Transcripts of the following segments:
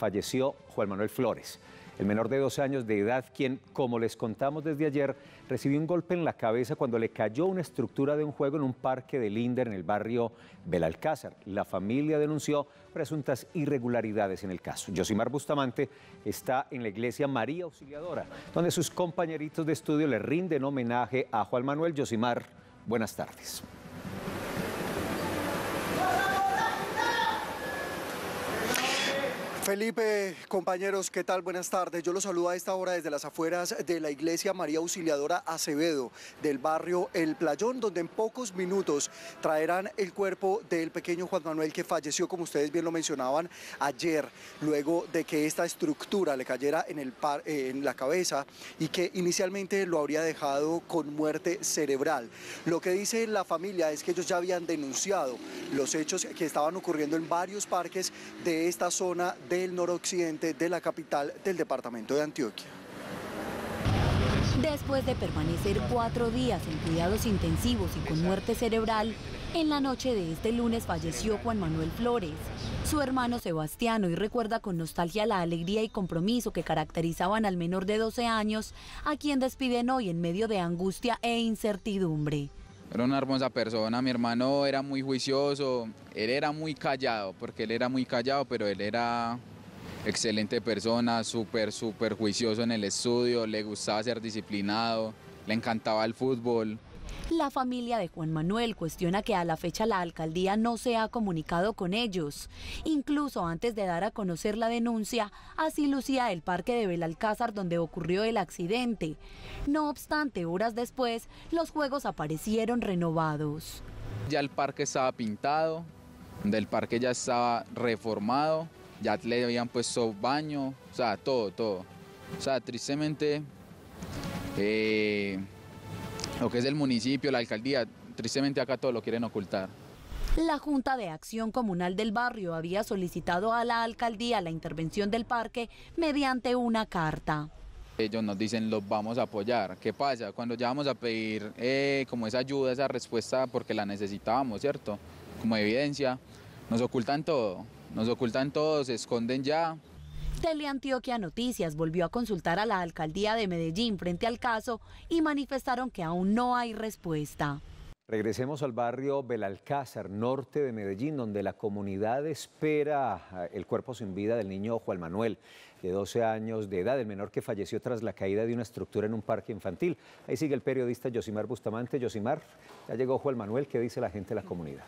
falleció Juan Manuel Flores, el menor de dos años de edad, quien, como les contamos desde ayer, recibió un golpe en la cabeza cuando le cayó una estructura de un juego en un parque de Linder en el barrio Belalcázar. La familia denunció presuntas irregularidades en el caso. Josimar Bustamante está en la iglesia María Auxiliadora, donde sus compañeritos de estudio le rinden homenaje a Juan Manuel Josimar. Buenas tardes. Felipe, compañeros, ¿qué tal? Buenas tardes. Yo los saludo a esta hora desde las afueras de la iglesia María Auxiliadora Acevedo del barrio El Playón, donde en pocos minutos traerán el cuerpo del pequeño Juan Manuel que falleció, como ustedes bien lo mencionaban, ayer, luego de que esta estructura le cayera en, el eh, en la cabeza y que inicialmente lo habría dejado con muerte cerebral. Lo que dice la familia es que ellos ya habían denunciado los hechos que estaban ocurriendo en varios parques de esta zona del noroccidente de la capital del departamento de Antioquia. Después de permanecer cuatro días en cuidados intensivos y con muerte cerebral, en la noche de este lunes falleció Juan Manuel Flores. Su hermano Sebastiano, y recuerda con nostalgia la alegría y compromiso que caracterizaban al menor de 12 años, a quien despiden hoy en medio de angustia e incertidumbre. Era una hermosa persona, mi hermano era muy juicioso, él era muy callado, porque él era muy callado, pero él era excelente persona, súper, súper juicioso en el estudio, le gustaba ser disciplinado, le encantaba el fútbol. La familia de Juan Manuel cuestiona que a la fecha la alcaldía no se ha comunicado con ellos. Incluso antes de dar a conocer la denuncia, así lucía el parque de Belalcázar donde ocurrió el accidente. No obstante, horas después, los juegos aparecieron renovados. Ya el parque estaba pintado, el parque ya estaba reformado, ya le habían puesto baño, o sea, todo, todo. O sea, tristemente... Eh, lo que es el municipio, la alcaldía, tristemente acá todo lo quieren ocultar. La Junta de Acción Comunal del Barrio había solicitado a la alcaldía la intervención del parque mediante una carta. Ellos nos dicen los vamos a apoyar. ¿Qué pasa? Cuando ya vamos a pedir eh, como esa ayuda, esa respuesta porque la necesitábamos, ¿cierto? Como evidencia, nos ocultan todo, nos ocultan todo, se esconden ya, Teleantioquia Noticias volvió a consultar a la alcaldía de Medellín frente al caso y manifestaron que aún no hay respuesta. Regresemos al barrio Belalcázar, norte de Medellín, donde la comunidad espera eh, el cuerpo sin vida del niño Juan Manuel, de 12 años de edad, el menor que falleció tras la caída de una estructura en un parque infantil. Ahí sigue el periodista Josimar Bustamante. Josimar, ya llegó Juan Manuel, ¿qué dice la gente de la comunidad?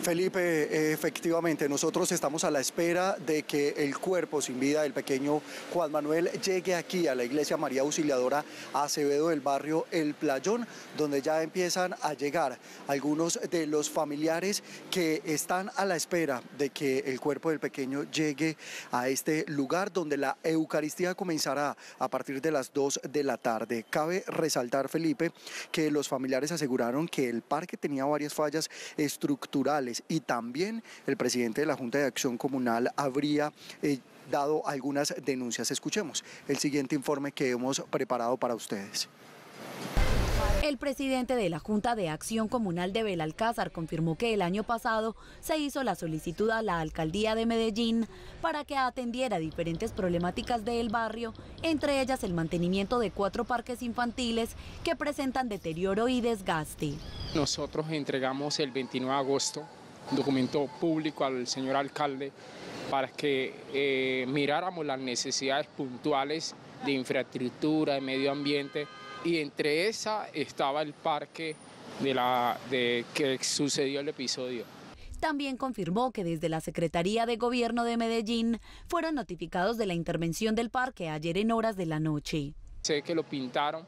Felipe, eh, efectivamente, nosotros estamos a la espera de que el cuerpo sin vida del pequeño Juan Manuel llegue aquí a la iglesia María Auxiliadora Acevedo del barrio El Playón, donde ya empiezan a llegar algunos de los familiares que están a la espera de que el cuerpo del pequeño llegue a este lugar donde la Eucaristía comenzará a partir de las 2 de la tarde. Cabe resaltar, Felipe, que los familiares aseguraron que el parque tenía varias fallas estructurales y también el presidente de la Junta de Acción Comunal habría eh, dado algunas denuncias. Escuchemos el siguiente informe que hemos preparado para ustedes. El presidente de la Junta de Acción Comunal de Belalcázar confirmó que el año pasado se hizo la solicitud a la alcaldía de Medellín para que atendiera diferentes problemáticas del barrio, entre ellas el mantenimiento de cuatro parques infantiles que presentan deterioro y desgaste. Nosotros entregamos el 29 de agosto documento público al señor alcalde para que eh, miráramos las necesidades puntuales de infraestructura, de medio ambiente, y entre esa estaba el parque de la, de, que sucedió el episodio. También confirmó que desde la Secretaría de Gobierno de Medellín fueron notificados de la intervención del parque ayer en horas de la noche. Sé que lo pintaron,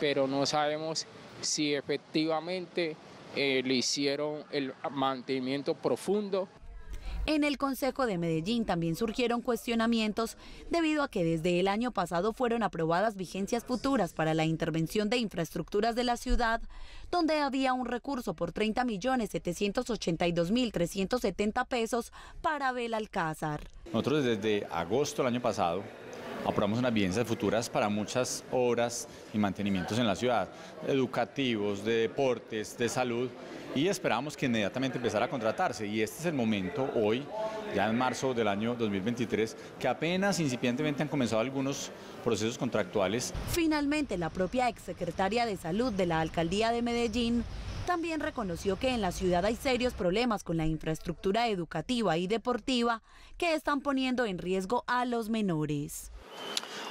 pero no sabemos si efectivamente eh, le hicieron el mantenimiento profundo. En el Consejo de Medellín también surgieron cuestionamientos debido a que desde el año pasado fueron aprobadas vigencias futuras para la intervención de infraestructuras de la ciudad, donde había un recurso por $30.782.370 pesos para Belalcázar. Nosotros desde agosto del año pasado aprobamos unas de futuras para muchas obras y mantenimientos en la ciudad, educativos, de deportes, de salud, y esperamos que inmediatamente empezara a contratarse. Y este es el momento hoy, ya en marzo del año 2023, que apenas incipientemente han comenzado algunos procesos contractuales. Finalmente, la propia exsecretaria de Salud de la Alcaldía de Medellín también reconoció que en la ciudad hay serios problemas con la infraestructura educativa y deportiva que están poniendo en riesgo a los menores.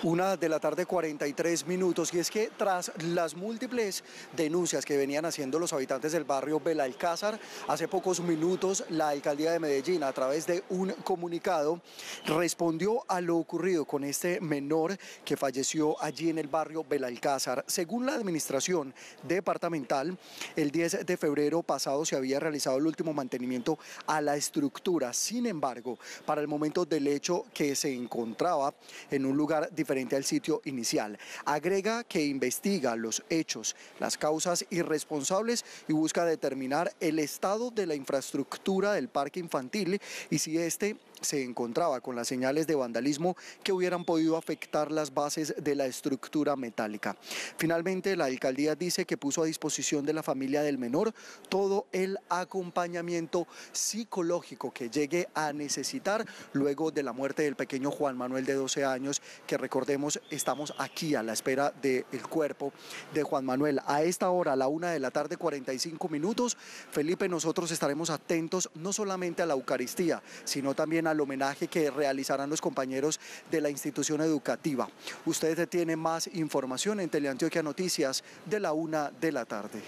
Una de la tarde 43 minutos y es que tras las múltiples denuncias que venían haciendo los habitantes del barrio Belalcázar, hace pocos minutos la alcaldía de Medellín a través de un comunicado respondió a lo ocurrido con este menor que falleció allí en el barrio Belalcázar. Según la administración departamental, el 10 de febrero pasado se había realizado el último mantenimiento a la estructura. Sin embargo, para el momento del hecho que se encontraba en un lugar diferente, frente al sitio inicial. Agrega que investiga los hechos, las causas irresponsables y busca determinar el estado de la infraestructura del parque infantil y si este se encontraba con las señales de vandalismo que hubieran podido afectar las bases de la estructura metálica. Finalmente, la alcaldía dice que puso a disposición de la familia del menor todo el acompañamiento psicológico que llegue a necesitar luego de la muerte del pequeño Juan Manuel de 12 años, que recordemos estamos aquí a la espera del cuerpo de Juan Manuel. A esta hora, a la una de la tarde, 45 minutos, Felipe, nosotros estaremos atentos no solamente a la Eucaristía, sino también a al homenaje que realizarán los compañeros de la institución educativa. Ustedes tienen más información en Teleantioquia Noticias de la una de la tarde.